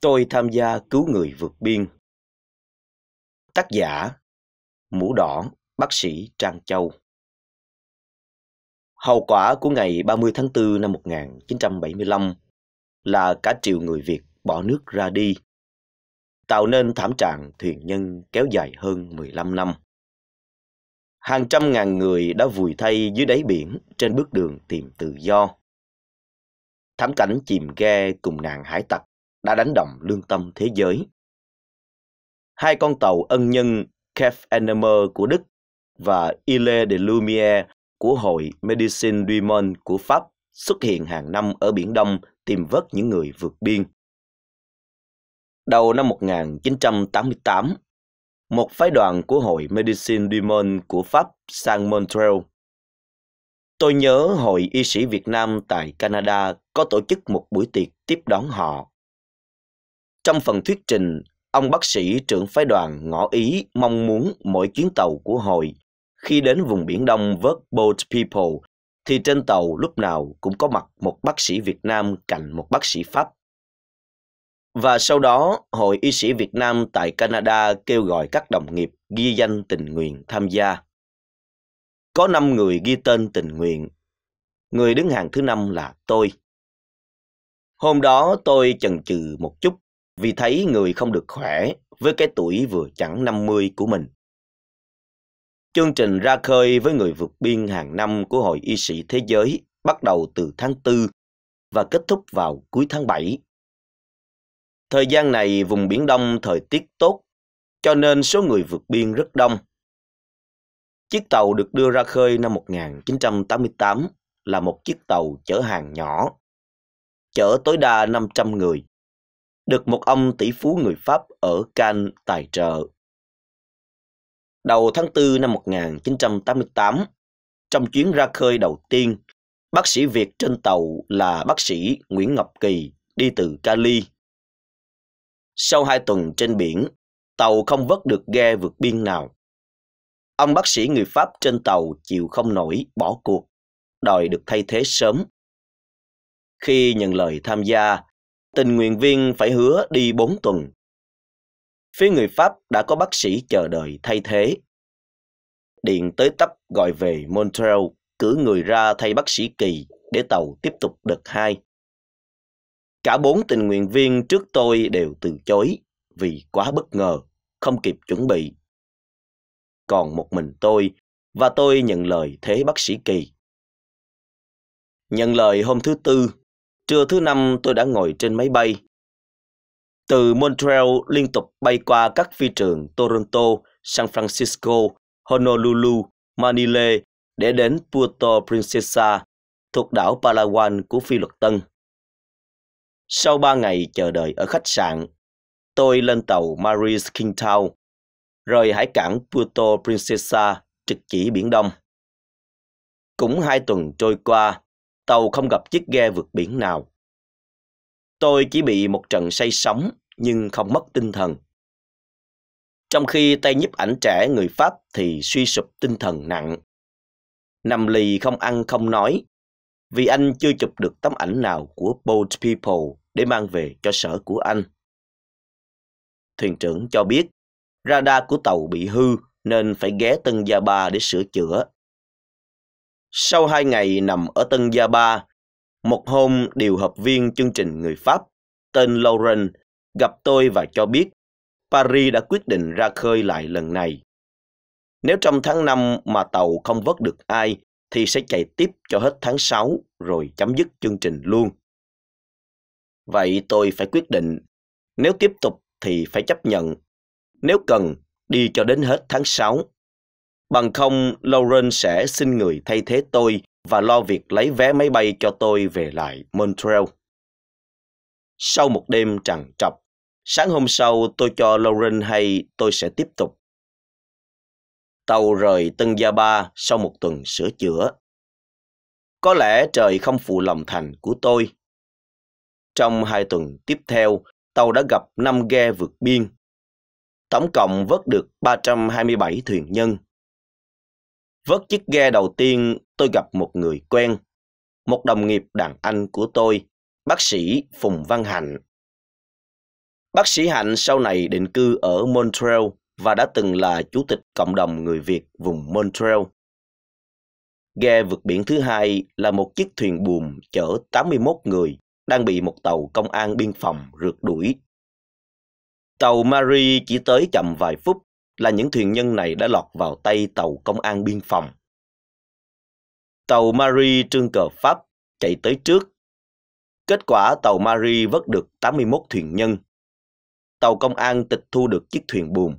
Tôi tham gia cứu người vượt biên. Tác giả Mũ đỏ, bác sĩ Trang Châu. Hậu quả của ngày 30 tháng 4 năm 1975 là cả triệu người Việt bỏ nước ra đi, tạo nên thảm trạng thuyền nhân kéo dài hơn 15 năm. Hàng trăm ngàn người đã vùi thay dưới đáy biển trên bước đường tìm tự do. Thảm cảnh chìm ghe cùng nạn hải tặc đã đánh động lương tâm thế giới. Hai con tàu ân nhân Kef Enemer của Đức và Ile de Lumière của Hội Medicine du Monde của Pháp xuất hiện hàng năm ở Biển Đông tìm vớt những người vượt biên. Đầu năm 1988, một phái đoàn của Hội Medicine du Monde của Pháp sang Montreal. Tôi nhớ Hội Y sĩ Việt Nam tại Canada có tổ chức một buổi tiệc tiếp đón họ trong phần thuyết trình, ông bác sĩ trưởng phái đoàn ngỏ ý mong muốn mỗi chuyến tàu của hội khi đến vùng biển đông vớt boat people thì trên tàu lúc nào cũng có mặt một bác sĩ Việt Nam cạnh một bác sĩ Pháp. Và sau đó, Hội Y sĩ Việt Nam tại Canada kêu gọi các đồng nghiệp ghi danh tình nguyện tham gia. Có 5 người ghi tên tình nguyện. Người đứng hàng thứ năm là tôi. Hôm đó tôi chần chừ một chút vì thấy người không được khỏe với cái tuổi vừa chẳng 50 của mình. Chương trình ra khơi với người vượt biên hàng năm của Hội Y sĩ Thế giới bắt đầu từ tháng 4 và kết thúc vào cuối tháng 7. Thời gian này vùng Biển Đông thời tiết tốt, cho nên số người vượt biên rất đông. Chiếc tàu được đưa ra khơi năm 1988 là một chiếc tàu chở hàng nhỏ, chở tối đa 500 người được một ông tỷ phú người Pháp ở Cannes tài trợ. Đầu tháng 4 năm 1988, trong chuyến ra khơi đầu tiên, bác sĩ Việt trên tàu là bác sĩ Nguyễn Ngọc Kỳ đi từ Cali. Sau hai tuần trên biển, tàu không vớt được ghe vượt biên nào. Ông bác sĩ người Pháp trên tàu chịu không nổi bỏ cuộc, đòi được thay thế sớm. Khi nhận lời tham gia tình nguyện viên phải hứa đi 4 tuần. Phía người Pháp đã có bác sĩ chờ đợi thay thế. Điện tới tấp gọi về Montreal, cử người ra thay bác sĩ Kỳ để tàu tiếp tục đợt 2. Cả bốn tình nguyện viên trước tôi đều từ chối vì quá bất ngờ, không kịp chuẩn bị. Còn một mình tôi và tôi nhận lời thế bác sĩ Kỳ. Nhận lời hôm thứ Tư Trưa thứ năm tôi đã ngồi trên máy bay. Từ Montreal liên tục bay qua các phi trường Toronto, San Francisco, Honolulu, Manila để đến Puerto Princesa thuộc đảo Palawan của Phi Luật Tân. Sau ba ngày chờ đợi ở khách sạn, tôi lên tàu Maris Kingtown, rời hải cảng Puerto Princesa trực chỉ Biển Đông. Cũng hai tuần trôi qua, tàu không gặp chiếc ghe vượt biển nào. Tôi chỉ bị một trận say sóng nhưng không mất tinh thần. Trong khi tay nhiếp ảnh trẻ người Pháp thì suy sụp tinh thần nặng. Nằm lì không ăn không nói vì anh chưa chụp được tấm ảnh nào của Bold People để mang về cho sở của anh. Thuyền trưởng cho biết radar của tàu bị hư nên phải ghé Tân Gia Ba để sửa chữa sau hai ngày nằm ở Tân Gia Ba, một hôm điều hợp viên chương trình người Pháp tên Lauren gặp tôi và cho biết Paris đã quyết định ra khơi lại lần này. Nếu trong tháng 5 mà tàu không vớt được ai thì sẽ chạy tiếp cho hết tháng 6 rồi chấm dứt chương trình luôn. Vậy tôi phải quyết định, nếu tiếp tục thì phải chấp nhận, nếu cần đi cho đến hết tháng 6 Bằng không, Lauren sẽ xin người thay thế tôi và lo việc lấy vé máy bay cho tôi về lại Montreal. Sau một đêm trằn trọc, sáng hôm sau tôi cho Lauren hay tôi sẽ tiếp tục. Tàu rời Tân Gia Ba sau một tuần sửa chữa. Có lẽ trời không phụ lòng thành của tôi. Trong hai tuần tiếp theo, tàu đã gặp năm ghe vượt biên. Tổng cộng vớt được 327 thuyền nhân. Vớt chiếc ghe đầu tiên, tôi gặp một người quen, một đồng nghiệp đàn anh của tôi, bác sĩ Phùng Văn Hạnh. Bác sĩ Hạnh sau này định cư ở Montreal và đã từng là chủ tịch cộng đồng người Việt vùng Montreal. Ghe vượt biển thứ hai là một chiếc thuyền buồm chở 81 người đang bị một tàu công an biên phòng rượt đuổi. Tàu Marie chỉ tới chậm vài phút là những thuyền nhân này đã lọt vào tay tàu công an biên phòng. Tàu Marie trương cờ Pháp chạy tới trước. Kết quả tàu Marie vớt được 81 thuyền nhân. Tàu công an tịch thu được chiếc thuyền buồm.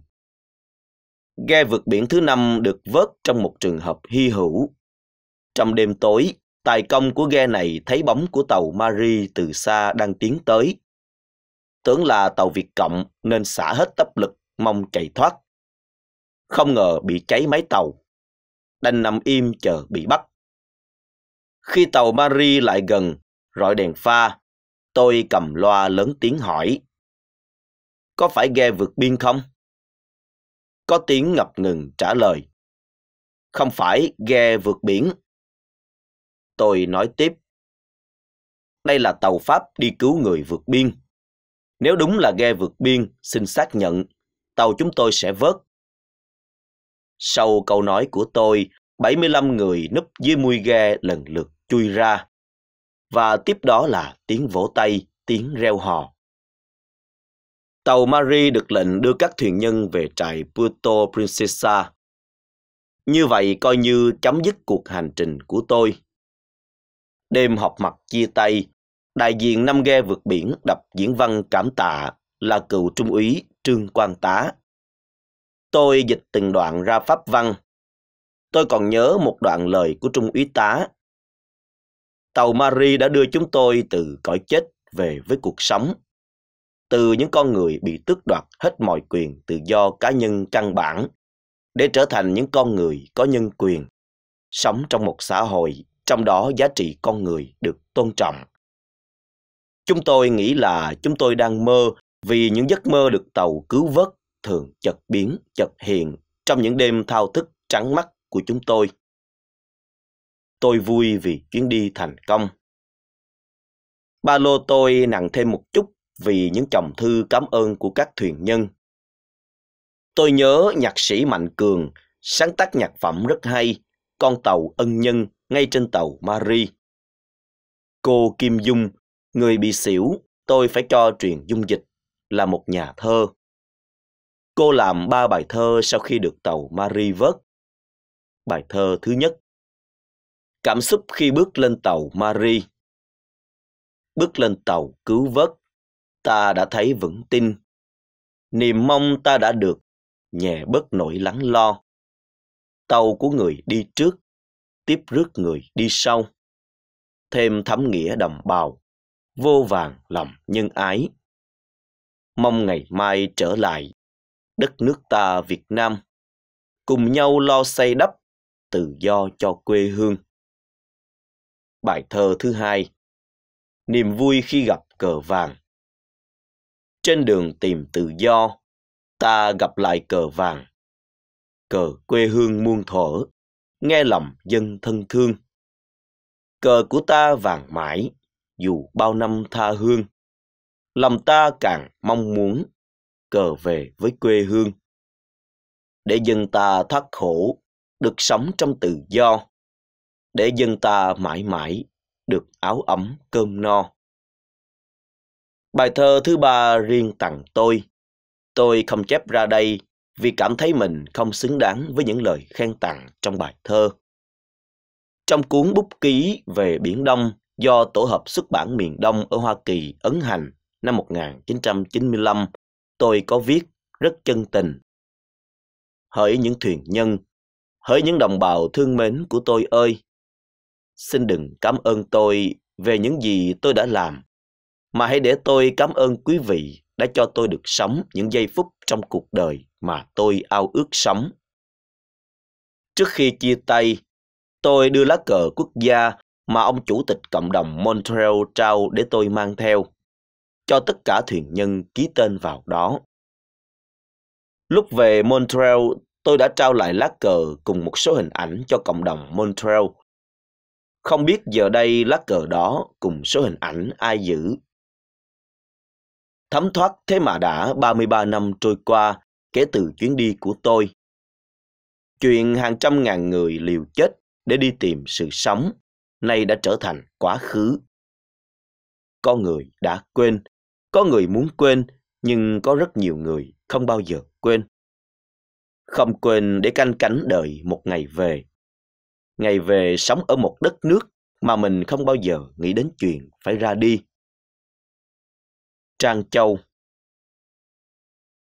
Ghe vượt biển thứ năm được vớt trong một trường hợp hy hữu. Trong đêm tối, tài công của ghe này thấy bóng của tàu Marie từ xa đang tiến tới. Tưởng là tàu Việt Cộng nên xả hết tấp lực, mong chạy thoát không ngờ bị cháy máy tàu, đành nằm im chờ bị bắt. Khi tàu Mary lại gần, rọi đèn pha, tôi cầm loa lớn tiếng hỏi. Có phải ghe vượt biên không? Có tiếng ngập ngừng trả lời. Không phải ghe vượt biển. Tôi nói tiếp. Đây là tàu Pháp đi cứu người vượt biên. Nếu đúng là ghe vượt biên, xin xác nhận, tàu chúng tôi sẽ vớt sau câu nói của tôi, 75 người núp dưới mui ghe lần lượt chui ra. Và tiếp đó là tiếng vỗ tay, tiếng reo hò. Tàu Mari được lệnh đưa các thuyền nhân về trại Puerto Princesa. Như vậy coi như chấm dứt cuộc hành trình của tôi. Đêm họp mặt chia tay, đại diện năm ghe vượt biển đập diễn văn cảm tạ là cựu trung úy Trương Quang Tá Tôi dịch từng đoạn ra pháp văn. Tôi còn nhớ một đoạn lời của Trung úy tá. Tàu Mari đã đưa chúng tôi từ cõi chết về với cuộc sống. Từ những con người bị tước đoạt hết mọi quyền tự do cá nhân căn bản để trở thành những con người có nhân quyền, sống trong một xã hội trong đó giá trị con người được tôn trọng. Chúng tôi nghĩ là chúng tôi đang mơ vì những giấc mơ được tàu cứu vớt thường chật biến, chật hiện trong những đêm thao thức trắng mắt của chúng tôi. Tôi vui vì chuyến đi thành công. Ba lô tôi nặng thêm một chút vì những chồng thư cảm ơn của các thuyền nhân. Tôi nhớ nhạc sĩ Mạnh Cường sáng tác nhạc phẩm rất hay, con tàu ân nhân ngay trên tàu Marie. Cô Kim Dung, người bị xỉu, tôi phải cho truyền dung dịch, là một nhà thơ. Cô làm ba bài thơ sau khi được tàu Marie vớt. Bài thơ thứ nhất Cảm xúc khi bước lên tàu Marie Bước lên tàu cứu vớt, ta đã thấy vững tin. Niềm mong ta đã được, nhẹ bớt nỗi lắng lo. Tàu của người đi trước, tiếp rước người đi sau. Thêm thấm nghĩa đầm bào, vô vàng lòng nhân ái. Mong ngày mai trở lại đất nước ta Việt Nam, cùng nhau lo xây đắp tự do cho quê hương. Bài thơ thứ hai Niềm vui khi gặp cờ vàng Trên đường tìm tự do, ta gặp lại cờ vàng. Cờ quê hương muôn thuở, nghe lòng dân thân thương. Cờ của ta vàng mãi, dù bao năm tha hương. Lòng ta càng mong muốn cờ về với quê hương. Để dân ta thoát khổ, được sống trong tự do. Để dân ta mãi mãi được áo ấm cơm no. Bài thơ thứ ba riêng tặng tôi. Tôi không chép ra đây vì cảm thấy mình không xứng đáng với những lời khen tặng trong bài thơ. Trong cuốn bút ký về Biển Đông do Tổ hợp xuất bản miền Đông ở Hoa Kỳ ấn hành năm 1995, tôi có viết rất chân tình. Hỡi những thuyền nhân, hỡi những đồng bào thương mến của tôi ơi, xin đừng cảm ơn tôi về những gì tôi đã làm, mà hãy để tôi cảm ơn quý vị đã cho tôi được sống những giây phút trong cuộc đời mà tôi ao ước sống. Trước khi chia tay, tôi đưa lá cờ quốc gia mà ông chủ tịch cộng đồng Montreal trao để tôi mang theo cho tất cả thuyền nhân ký tên vào đó. Lúc về Montreal, tôi đã trao lại lá cờ cùng một số hình ảnh cho cộng đồng Montreal. Không biết giờ đây lá cờ đó cùng số hình ảnh ai giữ. Thấm thoát thế mà đã 33 năm trôi qua kể từ chuyến đi của tôi. Chuyện hàng trăm ngàn người liều chết để đi tìm sự sống nay đã trở thành quá khứ. Con người đã quên có người muốn quên, nhưng có rất nhiều người không bao giờ quên. Không quên để canh cánh đợi một ngày về. Ngày về sống ở một đất nước mà mình không bao giờ nghĩ đến chuyện phải ra đi. Trang Châu